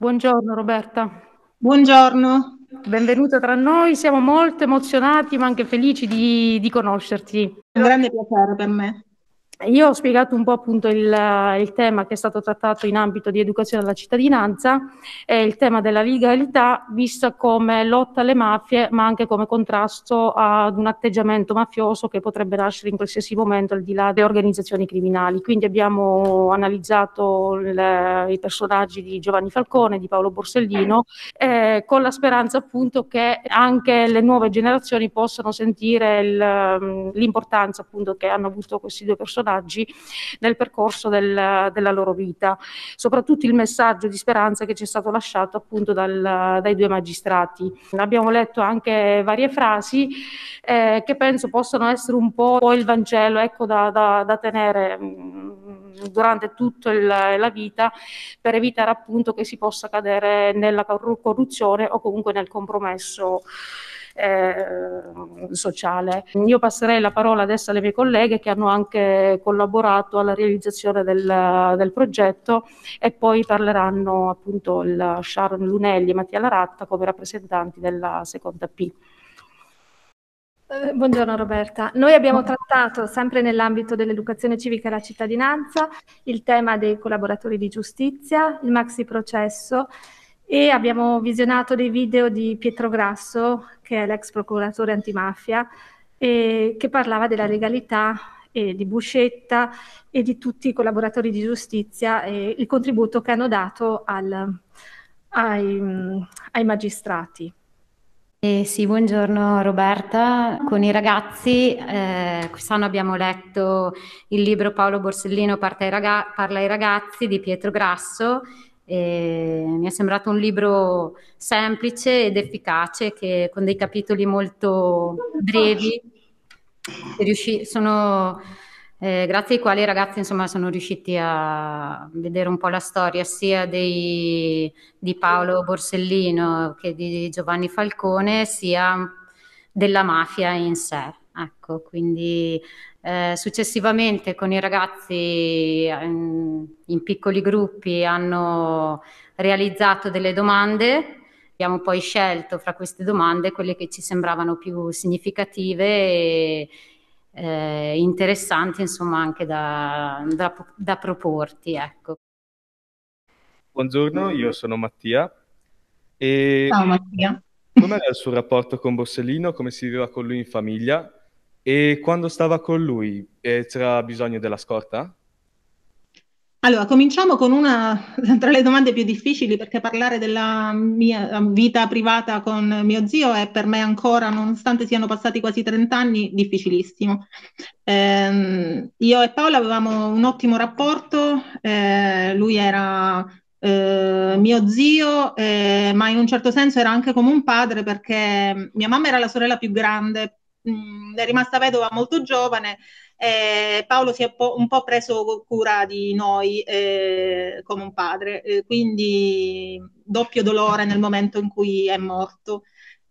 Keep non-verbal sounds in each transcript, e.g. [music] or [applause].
Buongiorno Roberta. Buongiorno. Benvenuta tra noi, siamo molto emozionati ma anche felici di, di conoscerti. Un grande piacere per me. Io ho spiegato un po' appunto il, il, tema che è stato trattato in ambito di educazione alla cittadinanza, eh, il tema della legalità vista come lotta alle mafie, ma anche come contrasto ad un atteggiamento mafioso che potrebbe nascere in qualsiasi momento al di là delle organizzazioni criminali. Quindi abbiamo analizzato le, i personaggi di Giovanni Falcone, di Paolo Borsellino, eh, con la speranza appunto che anche le nuove generazioni possano sentire l'importanza appunto che hanno avuto questi due personaggi sondaggi nel percorso del, della loro vita. Soprattutto il messaggio di speranza che ci è stato lasciato appunto dal, dai due magistrati. Abbiamo letto anche varie frasi eh, che penso possano essere un po' il Vangelo ecco, da, da, da tenere mm, durante tutta la vita per evitare appunto che si possa cadere nella corruzione o comunque nel compromesso Ehm, sociale. Io passerei la parola adesso alle mie colleghe che hanno anche collaborato alla realizzazione del, del progetto e poi parleranno appunto il Sharon Lunelli e Mattia Laratta come rappresentanti della seconda P. Eh, buongiorno Roberta. Noi abbiamo trattato, sempre nell'ambito dell'educazione civica e la cittadinanza, il tema dei collaboratori di giustizia, il maxi processo, e abbiamo visionato dei video di Pietro Grasso, che è l'ex procuratore antimafia, eh, che parlava della legalità e di Buscetta e di tutti i collaboratori di giustizia e il contributo che hanno dato al, ai, ai, magistrati. Eh sì, buongiorno Roberta. Con i ragazzi, eh, quest'anno abbiamo letto il libro Paolo Borsellino Parla ai ragazzi di Pietro Grasso e mi è sembrato un libro semplice ed efficace, che, con dei capitoli molto brevi, riusci- sono, eh, grazie ai quali i ragazzi insomma, sono riusciti a vedere un po' la storia sia dei, di Paolo Borsellino che di Giovanni Falcone, sia della mafia in sé. Ecco, quindi eh, successivamente con i ragazzi in, ehm, in, piccoli gruppi hanno realizzato delle domande, abbiamo poi scelto fra queste domande quelle che ci sembravano più significative e eh, interessanti insomma anche da, da, da proporti. Ecco. Buongiorno, io sono Mattia. E Ciao Mattia. Com'era il suo rapporto con Borsellino? Come si viveva con lui in famiglia? E quando stava con lui eh, c'era bisogno della scorta? Allora, cominciamo con una tra le domande più difficili perché parlare della mia vita privata con mio zio è per me ancora, nonostante siano passati quasi 30 anni, difficilissimo. Eh, io e Paola avevamo un ottimo rapporto, eh, lui era eh, mio zio, eh, ma in un certo senso era anche come un padre perché mia mamma era la sorella più grande, mh, mm, è rimasta vedova molto giovane eh, Paolo si è po- un po' preso cura di noi eh, come un padre, eh, quindi doppio dolore nel momento in cui è morto.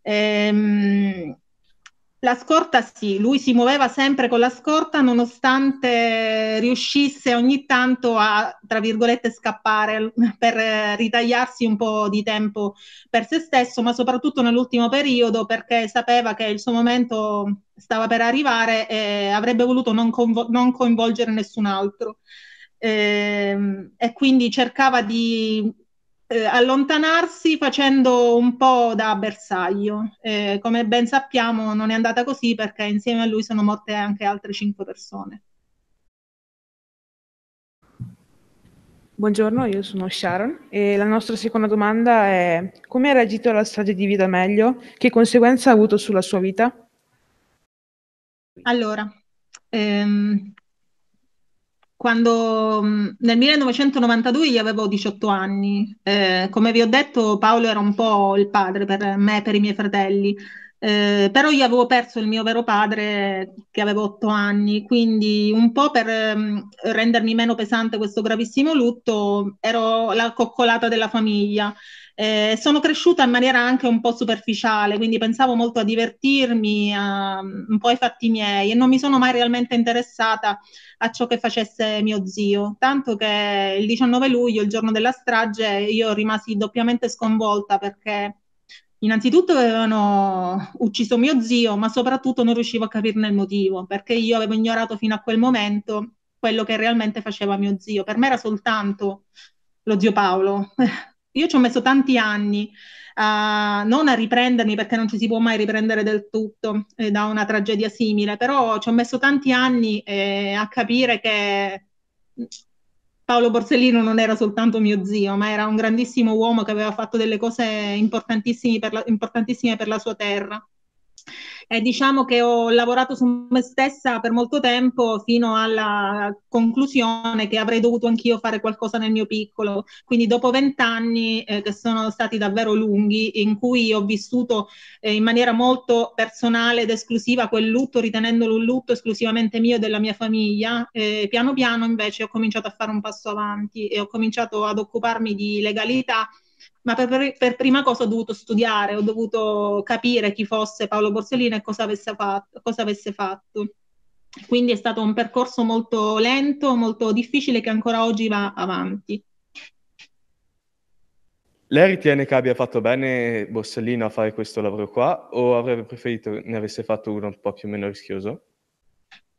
Ehm, la scorta sì, lui si muoveva sempre con la scorta nonostante riuscisse ogni tanto a, tra virgolette, scappare per ritagliarsi un po' di tempo per se stesso, ma soprattutto nell'ultimo periodo perché sapeva che il suo momento stava per arrivare e avrebbe voluto non, convo- non coinvolgere nessun altro. E, ehm, e quindi cercava di eh, allontanarsi facendo un po' da bersaglio. Eh, come ben sappiamo non è andata così perché insieme a lui sono morte anche altre cinque persone. Buongiorno, io sono Sharon e la nostra seconda domanda è come ha reagito alla strage di Vida Meglio? Che conseguenza ha avuto sulla sua vita? Allora, ehm, quando mm, nel 1992 io avevo 18 anni, eh, come vi ho detto Paolo era un po' il padre per me e per i miei fratelli, eh, però io avevo perso il mio vero padre che aveva otto anni, quindi un po' per eh, rendermi meno pesante questo gravissimo lutto ero la coccolata della famiglia. Eh, sono cresciuta in maniera anche un po' superficiale, quindi pensavo molto a divertirmi, a, mm, un po' ai fatti miei e non mi sono mai realmente interessata a ciò che facesse mio zio, tanto che il 19 luglio, il giorno della strage, io rimasi doppiamente sconvolta perché Innanzitutto avevano ucciso mio zio, ma soprattutto non riuscivo a capirne il motivo, perché io avevo ignorato fino a quel momento quello che realmente faceva mio zio. Per me era soltanto lo zio Paolo. [laughs] Io ci ho messo tanti anni uh, non a riprendermi perché non ci si può mai riprendere del tutto eh, da una tragedia simile, però ci ho messo tanti anni eh, a capire che Paolo Borsellino non era soltanto mio zio, ma era un grandissimo uomo che aveva fatto delle cose importantissime per la, importantissime per la sua terra e diciamo che ho lavorato su me stessa per molto tempo fino alla conclusione che avrei dovuto anch'io fare qualcosa nel mio piccolo. Quindi dopo vent'anni eh, che sono stati davvero lunghi, in cui ho vissuto eh, in maniera molto personale ed esclusiva quel lutto, ritenendolo un lutto esclusivamente mio e della mia famiglia, eh, piano piano invece ho cominciato a fare un passo avanti e ho cominciato ad occuparmi di legalità ma per, per, prima cosa ho dovuto studiare, ho dovuto capire chi fosse Paolo Borsellino e cosa avesse, fatto, cosa avesse fatto. Quindi è stato un percorso molto lento, molto difficile che ancora oggi va avanti. Lei ritiene che abbia fatto bene Borsellino a fare questo lavoro qua o avrebbe preferito ne avesse fatto uno un po' più meno rischioso?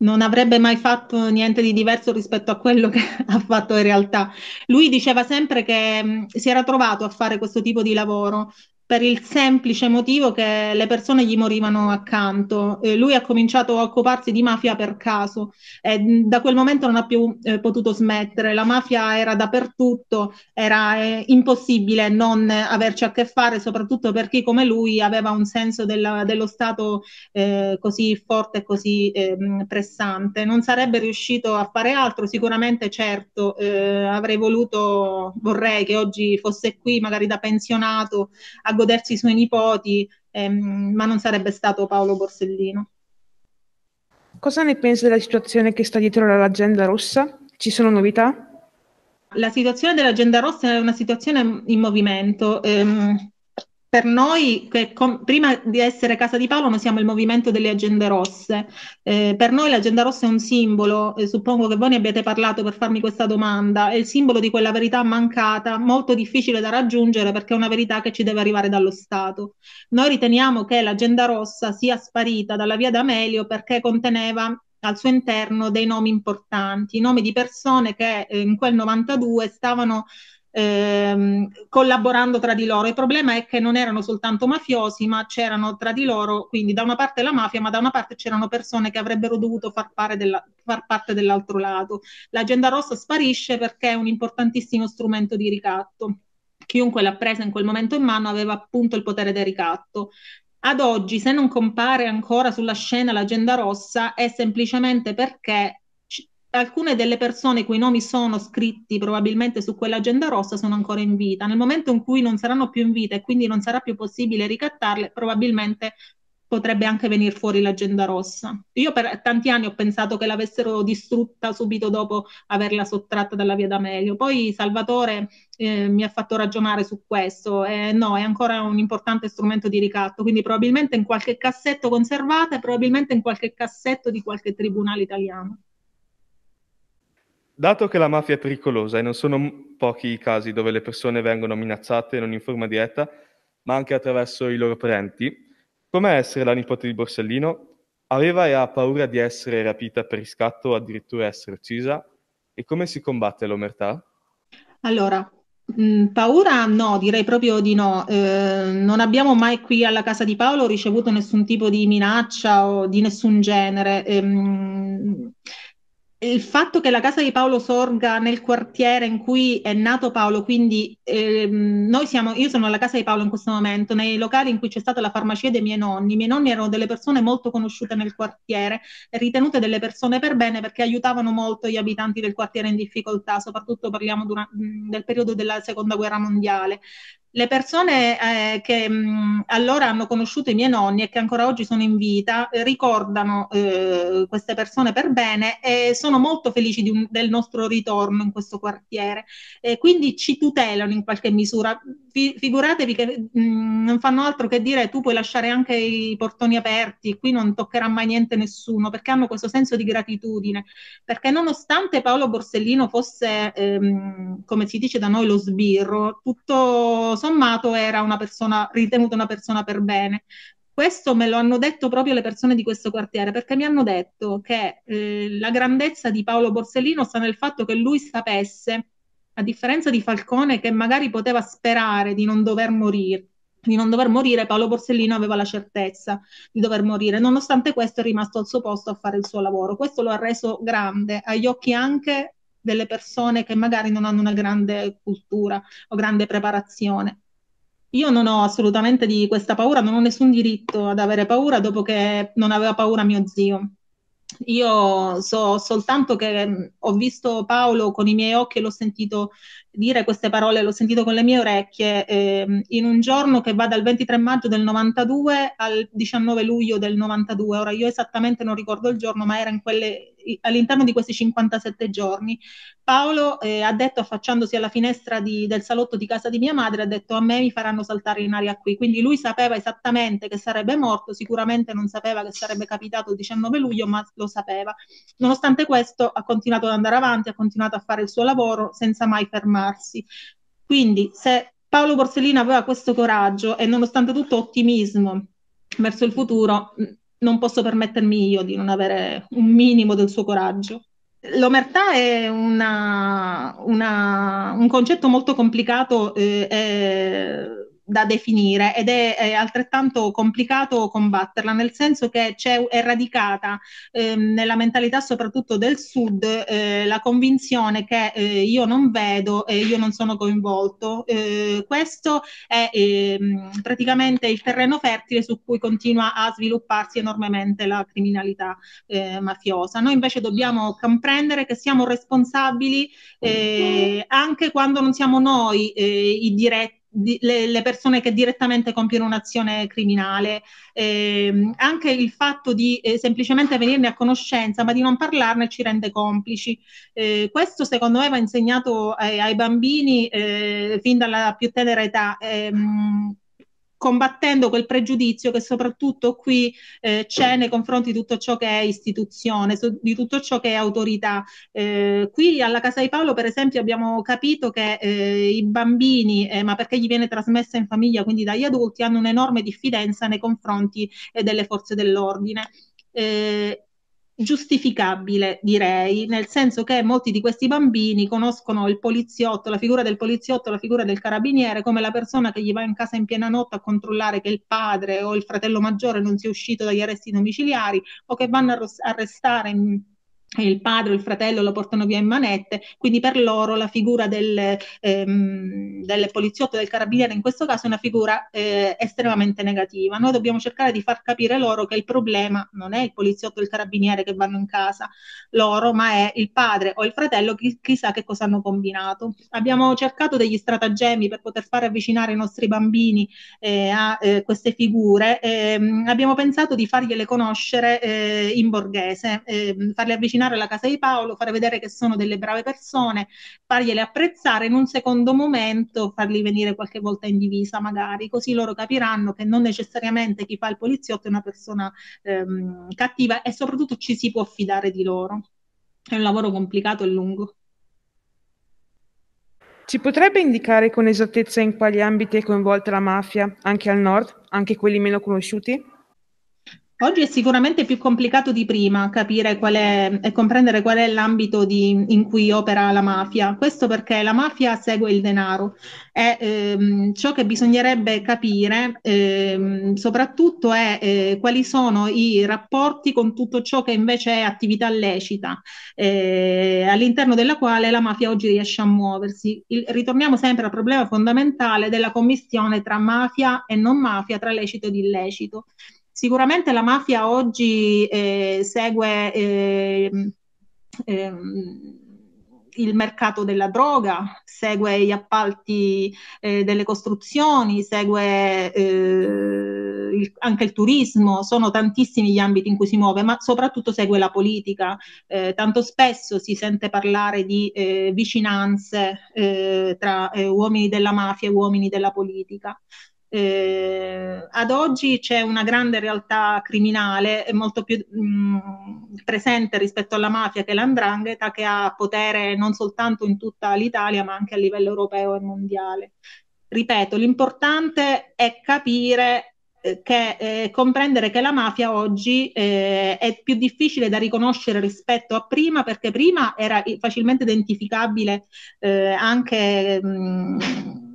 non avrebbe mai fatto niente di diverso rispetto a quello che [laughs] ha fatto in realtà. Lui diceva sempre che mh, si era trovato a fare questo tipo di lavoro per il semplice motivo che le persone gli morivano accanto. Eh, lui ha cominciato a occuparsi di mafia per caso e mm, da quel momento non ha più eh, potuto smettere. La mafia era dappertutto, era eh, impossibile non averci a che fare, soprattutto per chi come lui aveva un senso della, dello Stato eh, così forte e così ehm, pressante. Non sarebbe riuscito a fare altro, sicuramente certo, eh, avrei voluto, vorrei che oggi fosse qui, magari da pensionato, a godersi i suoi nipoti, ehm, ma non sarebbe stato Paolo Borsellino. Cosa ne pensi della situazione che sta dietro all'agenda rossa? Ci sono novità? La situazione dell'agenda rossa è una situazione in movimento. Ehm, per noi, che com- prima di essere Casa di Paolo, noi siamo il movimento delle agende rosse. Eh, per noi l'agenda rossa è un simbolo, eh, suppongo che voi ne abbiate parlato per farmi questa domanda, è il simbolo di quella verità mancata, molto difficile da raggiungere perché è una verità che ci deve arrivare dallo Stato. Noi riteniamo che l'agenda rossa sia sparita dalla via d'Amelio perché conteneva al suo interno dei nomi importanti, nomi di persone che eh, in quel 92 stavano ehm, collaborando tra di loro. Il problema è che non erano soltanto mafiosi, ma c'erano tra di loro, quindi da una parte la mafia, ma da una parte c'erano persone che avrebbero dovuto far, della, far parte dell'altro lato. L'agenda rossa sparisce perché è un importantissimo strumento di ricatto. Chiunque l'ha presa in quel momento in mano aveva appunto il potere del ricatto. Ad oggi, se non compare ancora sulla scena l'agenda rossa, è semplicemente perché alcune delle persone cui nomi sono scritti probabilmente su quell'agenda rossa sono ancora in vita. Nel momento in cui non saranno più in vita e quindi non sarà più possibile ricattarle, probabilmente potrebbe anche venire fuori l'agenda rossa. Io per tanti anni ho pensato che l'avessero distrutta subito dopo averla sottratta dalla via D'Amelio. Poi Salvatore eh, mi ha fatto ragionare su questo. Eh, no, è ancora un importante strumento di ricatto, quindi probabilmente in qualche cassetto conservata e probabilmente in qualche cassetto di qualche tribunale italiano. Dato che la mafia è pericolosa e non sono pochi i casi dove le persone vengono minacciate non in forma diretta, ma anche attraverso i loro parenti, com'è essere la nipote di Borsellino? Aveva e ha paura di essere rapita per riscatto o addirittura essere uccisa? E come si combatte l'omertà? Allora, mh, mm, paura no, direi proprio di no. Eh, non abbiamo mai qui alla casa di Paolo ricevuto nessun tipo di minaccia o di nessun genere. Eh, il fatto che la casa di Paolo sorga nel quartiere in cui è nato Paolo, quindi ehm, noi siamo, io sono alla casa di Paolo in questo momento, nei locali in cui c'è stata la farmacia dei miei nonni, i miei nonni erano delle persone molto conosciute nel quartiere, ritenute delle persone per bene perché aiutavano molto gli abitanti del quartiere in difficoltà, soprattutto parliamo dura- del periodo della seconda guerra mondiale le persone eh, che mh, allora hanno conosciuto i miei nonni e che ancora oggi sono in vita eh, ricordano eh, queste persone per bene e sono molto felici un, del nostro ritorno in questo quartiere. quindi ci tutelano in qualche misura. Fi- figuratevi che mh, non fanno altro che dire tu puoi lasciare anche i portoni aperti, qui non toccherà mai niente nessuno, perché hanno questo senso di gratitudine. Perché nonostante Paolo Borsellino fosse, ehm, come si dice da noi, lo sbirro, tutto sommato era una persona ritenuta una persona per bene. Questo me lo hanno detto proprio le persone di questo quartiere, perché mi hanno detto che eh, la grandezza di Paolo Borsellino sta nel fatto che lui sapesse, a differenza di Falcone, che magari poteva sperare di non dover morire, di non dover morire, Paolo Borsellino aveva la certezza di dover morire. Nonostante questo è rimasto al suo posto a fare il suo lavoro. Questo lo ha reso grande agli occhi anche delle persone che magari non hanno una grande cultura o grande preparazione. Io non ho assolutamente di questa paura, non ho nessun diritto ad avere paura dopo che non aveva paura mio zio. Io so soltanto che mm, ho visto Paolo con i miei occhi e l'ho sentito dire queste parole, l'ho sentito con le mie orecchie eh, in un giorno che va dal 23 maggio del 92 al 19 luglio del 92. Ora io esattamente non ricordo il giorno, ma era in quelle all'interno di questi 57 giorni. Paolo eh, ha detto, affacciandosi alla finestra di, del salotto di casa di mia madre, ha detto a me mi faranno saltare in aria qui. Quindi lui sapeva esattamente che sarebbe morto, sicuramente non sapeva che sarebbe capitato il 19 luglio, ma lo sapeva. Nonostante questo ha continuato ad andare avanti, ha continuato a fare il suo lavoro senza mai fermarsi. Quindi se Paolo Borsellino aveva questo coraggio e nonostante tutto ottimismo verso il futuro, non posso permettermi io di non avere un minimo del suo coraggio. L'omertà è una, una, un concetto molto complicato eh, da definire ed è, è, altrettanto complicato combatterla, nel senso che c'è, è radicata eh, nella mentalità soprattutto del sud eh, la convinzione che eh, io non vedo e io non sono coinvolto. Eh, questo è ehm, praticamente il terreno fertile su cui continua a svilupparsi enormemente la criminalità eh, mafiosa. Noi invece dobbiamo comprendere che siamo responsabili eh, anche quando non siamo noi i diretti di, le, le, persone che direttamente compiono un'azione criminale, eh, anche il fatto di eh, semplicemente venirne a conoscenza ma di non parlarne ci rende complici. Eh, questo secondo me va insegnato ai, eh, ai bambini eh, fin dalla più tenera età. Ehm, combattendo quel pregiudizio che soprattutto qui eh, c'è nei confronti di tutto ciò che è istituzione, so, di tutto ciò che è autorità. Eh, qui alla Casa di Paolo, per esempio, abbiamo capito che eh, i bambini, eh, ma perché gli viene trasmessa in famiglia, quindi dagli adulti, hanno un'enorme diffidenza nei confronti eh, delle forze dell'ordine. Eh, giustificabile, direi, nel senso che molti di questi bambini conoscono il poliziotto, la figura del poliziotto, la figura del carabiniere come la persona che gli va in casa in piena notte a controllare che il padre o il fratello maggiore non sia uscito dagli arresti domiciliari o che vanno a arrestare in il padre o il fratello lo portano via in manette, quindi per loro la figura del, ehm, del poliziotto, del carabiniere in questo caso è una figura eh, estremamente negativa. Noi dobbiamo cercare di far capire loro che il problema non è il poliziotto o il carabiniere che vanno in casa loro, ma è il padre o il fratello chi, chissà che cosa hanno combinato. Abbiamo cercato degli stratagemmi per poter far avvicinare i nostri bambini eh, a eh, queste figure, ehm, abbiamo pensato di fargliele conoscere eh, in borghese, ehm, farle avvicinare avvicinare alla casa di Paolo, fare vedere che sono delle brave persone, fargliele apprezzare, in un secondo momento farli venire qualche volta in divisa magari, così loro capiranno che non necessariamente chi fa il poliziotto è una persona ehm, cattiva e soprattutto ci si può fidare di loro. È un lavoro complicato e lungo. Ci potrebbe indicare con esattezza in quali ambiti è coinvolta la mafia, anche al nord, anche quelli meno conosciuti? Oggi è sicuramente più complicato di prima capire qual è e comprendere qual è l'ambito di, in cui opera la mafia. Questo perché la mafia segue il denaro. E, ehm, ciò che bisognerebbe capire ehm, soprattutto è eh, quali sono i rapporti con tutto ciò che invece è attività lecita, eh, all'interno della quale la mafia oggi riesce a muoversi. Il, ritorniamo sempre al problema fondamentale della commissione tra mafia e non mafia, tra lecito ed illecito. Sicuramente la mafia oggi eh, segue eh, ehm, il mercato della droga, segue gli appalti eh, delle costruzioni, segue eh, il, anche il turismo, sono tantissimi gli ambiti in cui si muove, ma soprattutto segue la politica. Eh, tanto spesso si sente parlare di eh, vicinanze eh, tra eh, uomini della mafia e uomini della politica. Eh, ad oggi c'è una grande realtà criminale molto più mh, presente rispetto alla mafia che l'andrangheta che ha potere non soltanto in tutta l'Italia ma anche a livello europeo e mondiale. Ripeto, l'importante è capire eh, che eh, comprendere che la mafia oggi eh, è più difficile da riconoscere rispetto a prima perché prima era facilmente identificabile eh, anche mh,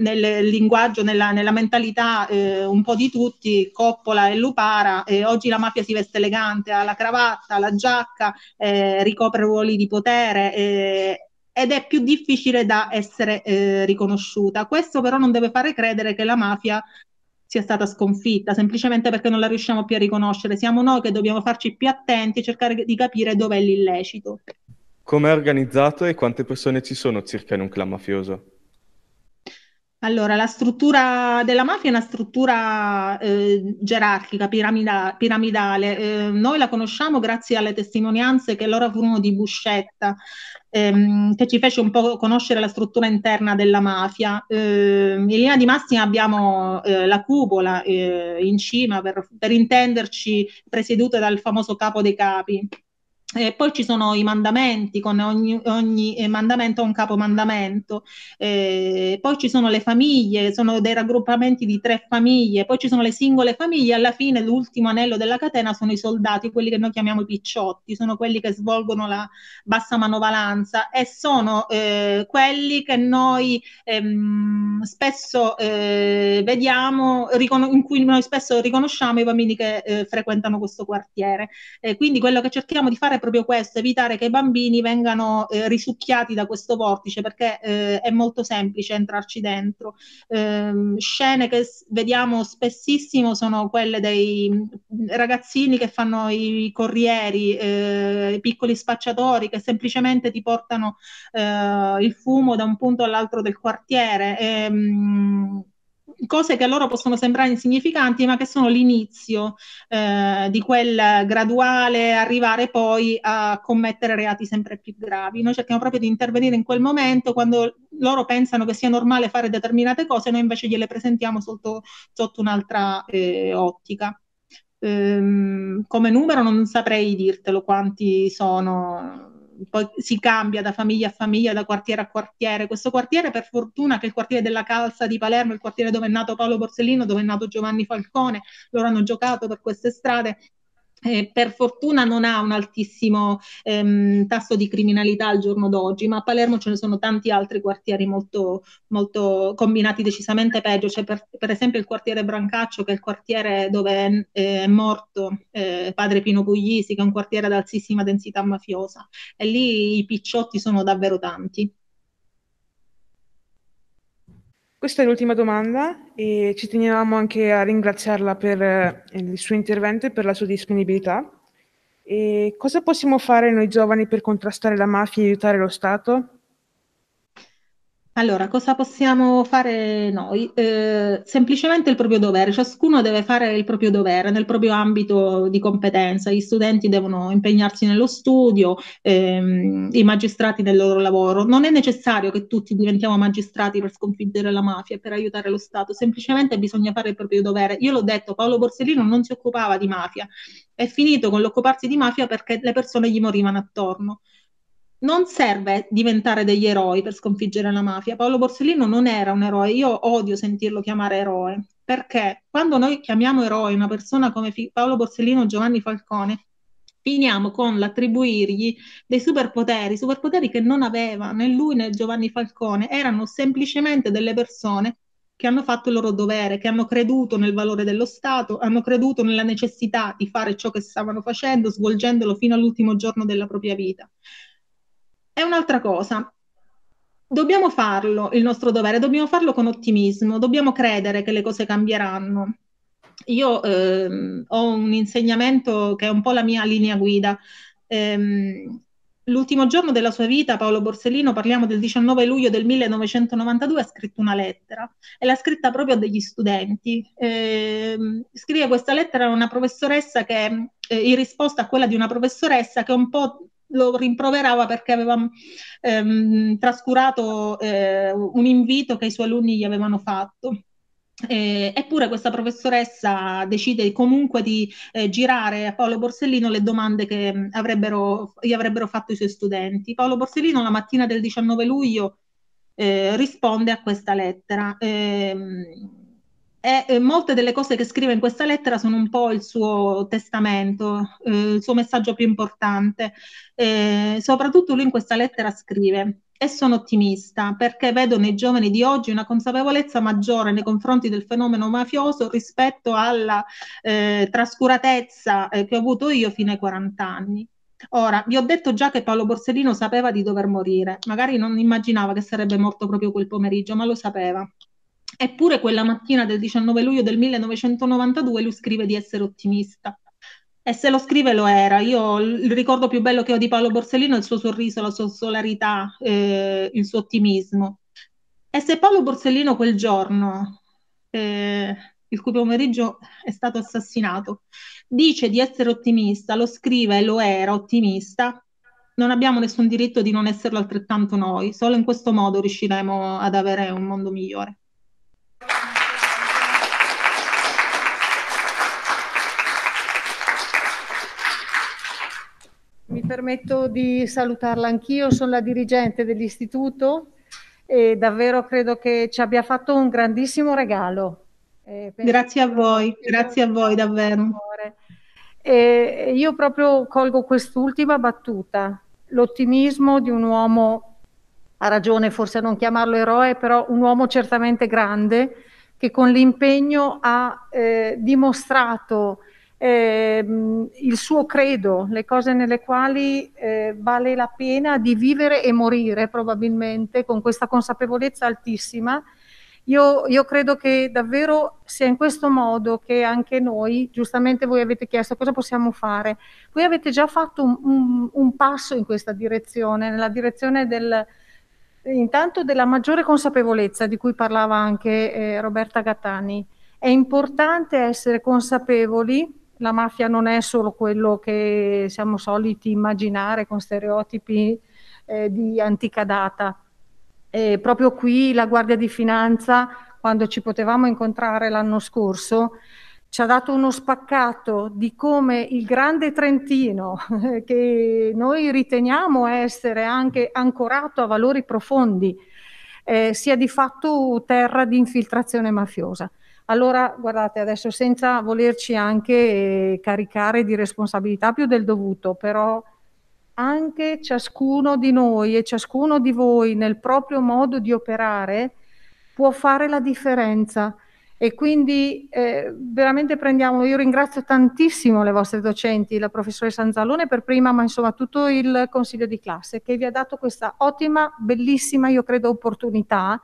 nel linguaggio, nella, nella mentalità eh, un po' di tutti, Coppola e Lupara, eh, oggi la mafia si veste elegante, ha la cravatta, la giacca, eh, ricopre ruoli di potere eh, ed è più difficile da essere eh, riconosciuta. Questo però non deve fare credere che la mafia sia stata sconfitta, semplicemente perché non la riusciamo più a riconoscere. Siamo noi che dobbiamo farci più attenti e cercare di capire dov'è l'illecito. Com'è organizzato e quante persone ci sono circa in un clan mafioso? Allora, la struttura della mafia è una struttura eh, gerarchica, piramida- piramidale. Eh, noi la conosciamo grazie alle testimonianze che allora furono di Buscetta, ehm, che ci fece un po' conoscere la struttura interna della mafia. Eh, in linea di massima abbiamo eh, la cupola eh, in cima, per, per intenderci, presieduta dal famoso capo dei capi e poi ci sono i mandamenti, con ogni, ogni eh, mandamento ha un capomandamento, eh, poi ci sono le famiglie, sono dei raggruppamenti di tre famiglie, poi ci sono le singole famiglie, alla fine l'ultimo anello della catena sono i soldati, quelli che noi chiamiamo i picciotti, sono quelli che svolgono la bassa manovalanza e sono eh, quelli che noi ehm, spesso eh, vediamo, ricon- in cui noi spesso riconosciamo i bambini che eh, frequentano questo quartiere. quindi quello che cerchiamo di fare proprio questo, evitare che i bambini vengano eh, risucchiati da questo vortice perché eh, è molto semplice entrarci dentro. Eh, scene che s- vediamo spessissimo sono quelle dei ragazzini che fanno i corrieri, eh, i piccoli spacciatori che semplicemente ti portano eh, il fumo da un punto all'altro del quartiere. E, ehm, cose che a loro possono sembrare insignificanti, ma che sono l'inizio eh, di quel graduale arrivare poi a commettere reati sempre più gravi. Noi cerchiamo proprio di intervenire in quel momento quando loro pensano che sia normale fare determinate cose, noi invece gliele presentiamo sotto, sotto un'altra eh, ottica. Ehm, come numero non saprei dirtelo quanti sono poi si cambia da famiglia a famiglia, da quartiere a quartiere. Questo quartiere, per fortuna, che è il quartiere della Calza di Palermo, il quartiere dove è nato Paolo Borsellino, dove è nato Giovanni Falcone, loro hanno giocato per queste strade, eh, per fortuna non ha un altissimo ehm, tasso di criminalità al giorno d'oggi, ma a Palermo ce ne sono tanti altri quartieri molto, molto combinati decisamente peggio. C'è per, per, esempio il quartiere Brancaccio, che è il quartiere dove è, è morto eh, padre Pino Puglisi, che è un quartiere ad altissima densità mafiosa. E lì i picciotti sono davvero tanti. Questa è l'ultima domanda e ci tenevamo anche a ringraziarla per eh, il suo intervento e per la sua disponibilità. E cosa possiamo fare noi giovani per contrastare la mafia e aiutare lo Stato? Allora, cosa possiamo fare noi? Eh, semplicemente il proprio dovere, ciascuno deve fare il proprio dovere nel proprio ambito di competenza, gli studenti devono impegnarsi nello studio, ehm, i magistrati nel loro lavoro. Non è necessario che tutti diventiamo magistrati per sconfiggere la mafia, per aiutare lo Stato, semplicemente bisogna fare il proprio dovere. Io l'ho detto, Paolo Borsellino non si occupava di mafia, è finito con l'occuparsi di mafia perché le persone gli morivano attorno non serve diventare degli eroi per sconfiggere la mafia. Paolo Borsellino non era un eroe, io odio sentirlo chiamare eroe, perché quando noi chiamiamo eroe una persona come fi- Paolo Borsellino o Giovanni Falcone, finiamo con l'attribuirgli dei superpoteri, superpoteri che non aveva né lui né Giovanni Falcone, erano semplicemente delle persone che hanno fatto il loro dovere, che hanno creduto nel valore dello Stato, hanno creduto nella necessità di fare ciò che stavano facendo, svolgendolo fino all'ultimo giorno della propria vita è un'altra cosa. Dobbiamo farlo, il nostro dovere, dobbiamo farlo con ottimismo, dobbiamo credere che le cose cambieranno. Io ehm, ho un insegnamento che è un po' la mia linea guida. Ehm, l'ultimo giorno della sua vita, Paolo Borsellino, parliamo del 19 luglio del 1992, ha scritto una lettera e l'ha scritta proprio a degli studenti. Eh, scrive questa lettera a una professoressa che, eh, in risposta a quella di una professoressa che un po' lo rimproverava perché aveva ehm, trascurato eh, un invito che i suoi alunni gli avevano fatto. Eh, eppure questa professoressa decide comunque di eh, girare a Paolo Borsellino le domande che mm, avrebbero, gli avrebbero fatto i suoi studenti. Paolo Borsellino la mattina del 19 luglio eh, risponde a questa lettera. Eh, e eh, molte delle cose che scrive in questa lettera sono un po' il suo testamento, eh, il suo messaggio più importante. Eh, soprattutto lui in questa lettera scrive e sono ottimista perché vedo nei giovani di oggi una consapevolezza maggiore nei confronti del fenomeno mafioso rispetto alla eh, trascuratezza eh, che ho avuto io fino ai 40 anni. Ora, vi ho detto già che Paolo Borsellino sapeva di dover morire, magari non immaginava che sarebbe morto proprio quel pomeriggio, ma lo sapeva. Eppure quella mattina del 19 luglio del 1992 lui scrive di essere ottimista. E se lo scrive lo era. Io il ricordo più bello che ho di Paolo Borsellino è il suo sorriso, la sua solarità, eh, il suo ottimismo. E se Paolo Borsellino quel giorno, eh, il cui pomeriggio è stato assassinato, dice di essere ottimista, lo scrive e lo era ottimista, non abbiamo nessun diritto di non esserlo altrettanto noi. Solo in questo modo riusciremo ad avere un mondo migliore. Mi permetto di salutarla anch'io, sono la dirigente dell'istituto e davvero credo che ci abbia fatto un grandissimo regalo. Eh, grazie a voi, grazie a voi davvero. E io proprio colgo quest'ultima battuta, l'ottimismo di un uomo, ha ragione forse a non chiamarlo eroe, però un uomo certamente grande che con l'impegno ha eh, dimostrato eh, il suo credo, le cose nelle quali eh, vale la pena di vivere e morire probabilmente con questa consapevolezza altissima. Io, io, credo che davvero sia in questo modo che anche noi, giustamente voi avete chiesto cosa possiamo fare, voi avete già fatto un, un, un passo in questa direzione, nella direzione del, intanto della maggiore consapevolezza di cui parlava anche eh, Roberta Gattani. È importante essere consapevoli la mafia non è solo quello che siamo soliti immaginare con stereotipi eh, di antica data. E proprio qui la Guardia di Finanza, quando ci potevamo incontrare l'anno scorso, ci ha dato uno spaccato di come il grande Trentino, [laughs] che noi riteniamo essere anche ancorato a valori profondi, eh, sia di fatto terra di infiltrazione mafiosa. Allora, guardate, adesso senza volerci anche eh, caricare di responsabilità più del dovuto, però anche ciascuno di noi e ciascuno di voi nel proprio modo di operare può fare la differenza. E quindi eh, veramente prendiamo, io ringrazio tantissimo le vostre docenti, la professoressa Anzalone per prima, ma insomma tutto il consiglio di classe che vi ha dato questa ottima, bellissima, io credo, opportunità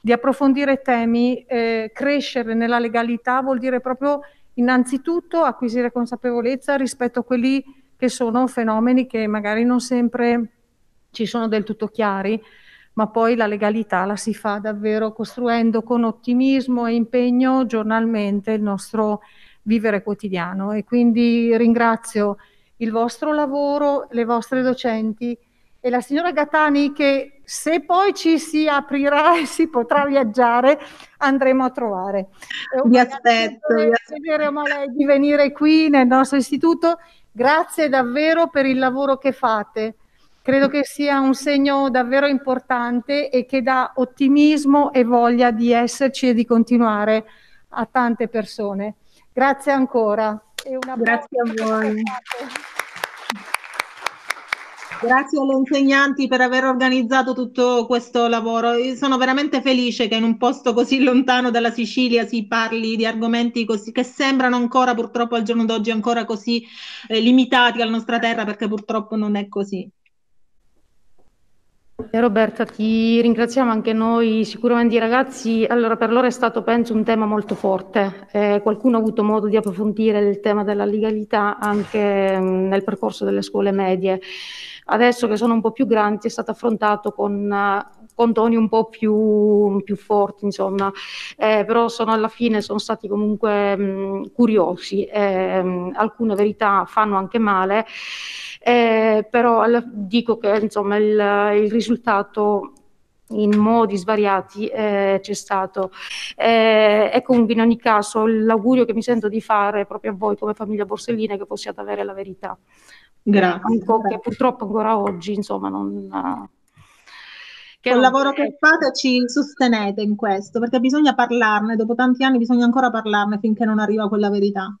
di approfondire temi, eh, crescere nella legalità vuol dire proprio innanzitutto acquisire consapevolezza rispetto a quelli che sono fenomeni che magari non sempre ci sono del tutto chiari, ma poi la legalità la si fa davvero costruendo con ottimismo e impegno giornalmente il nostro vivere quotidiano e quindi ringrazio il vostro lavoro, le vostre docenti, e la signora Gattani che se poi ci si aprirà e si potrà viaggiare andremo a trovare. Vi aspetto. Chiederemo a lei di venire qui nel nostro istituto. Grazie davvero per il lavoro che fate. Credo che sia un segno davvero importante e che dà ottimismo e voglia di esserci e di continuare a tante persone. Grazie ancora. Grazie a voi. Grazie alle insegnanti per aver organizzato tutto questo lavoro. Io sono veramente felice che in un posto così lontano dalla Sicilia si parli di argomenti così, che sembrano ancora purtroppo al giorno d'oggi ancora così eh, limitati alla nostra terra perché purtroppo non è così. E Roberta, ti ringraziamo anche noi, sicuramente i ragazzi, allora per loro è stato penso un tema molto forte, eh, qualcuno ha avuto modo di approfondire il tema della legalità anche mh, mm, nel percorso delle scuole medie adesso che sono un po' più grandi è stato affrontato con eh, con toni un po' più, più forti, insomma, eh, però sono, alla fine sono stati comunque mh, curiosi, eh, alcune verità fanno anche male, eh, però alla, dico che insomma, il, il risultato in modi svariati eh, c'è stato. Eh, e comunque in ogni caso l'augurio che mi sento di fare proprio a voi come famiglia Borsellina è che possiate avere la verità. Grazie. Che purtroppo ancora oggi, insomma, non... Che Col lavoro è... che fate ci sostenete in questo, perché bisogna parlarne, dopo tanti anni bisogna ancora parlarne finché non arriva quella verità.